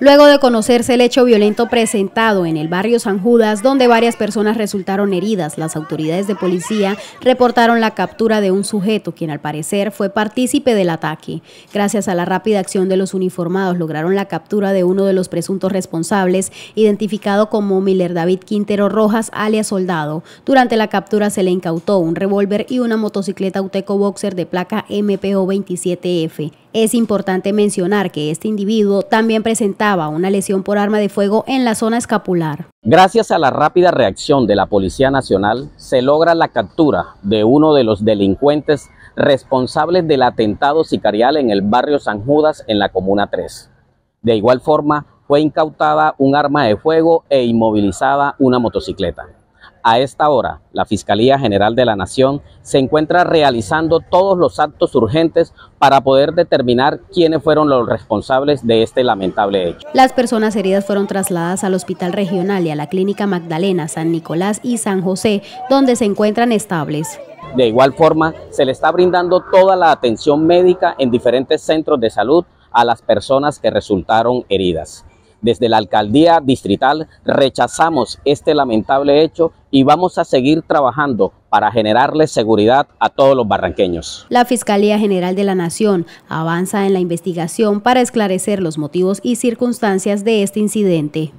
Luego de conocerse el hecho violento presentado en el barrio San Judas, donde varias personas resultaron heridas, las autoridades de policía reportaron la captura de un sujeto, quien al parecer fue partícipe del ataque. Gracias a la rápida acción de los uniformados, lograron la captura de uno de los presuntos responsables, identificado como Miller David Quintero Rojas, alias Soldado. Durante la captura se le incautó un revólver y una motocicleta Uteco Boxer de placa MPO 27F. Es importante mencionar que este individuo también presentaba una lesión por arma de fuego en la zona escapular. Gracias a la rápida reacción de la Policía Nacional, se logra la captura de uno de los delincuentes responsables del atentado sicarial en el barrio San Judas en la Comuna 3. De igual forma, fue incautada un arma de fuego e inmovilizada una motocicleta. A esta hora, la Fiscalía General de la Nación se encuentra realizando todos los actos urgentes para poder determinar quiénes fueron los responsables de este lamentable hecho. Las personas heridas fueron trasladadas al Hospital Regional y a la Clínica Magdalena, San Nicolás y San José, donde se encuentran estables. De igual forma, se le está brindando toda la atención médica en diferentes centros de salud a las personas que resultaron heridas. Desde la alcaldía distrital rechazamos este lamentable hecho y vamos a seguir trabajando para generarle seguridad a todos los barranqueños. La Fiscalía General de la Nación avanza en la investigación para esclarecer los motivos y circunstancias de este incidente.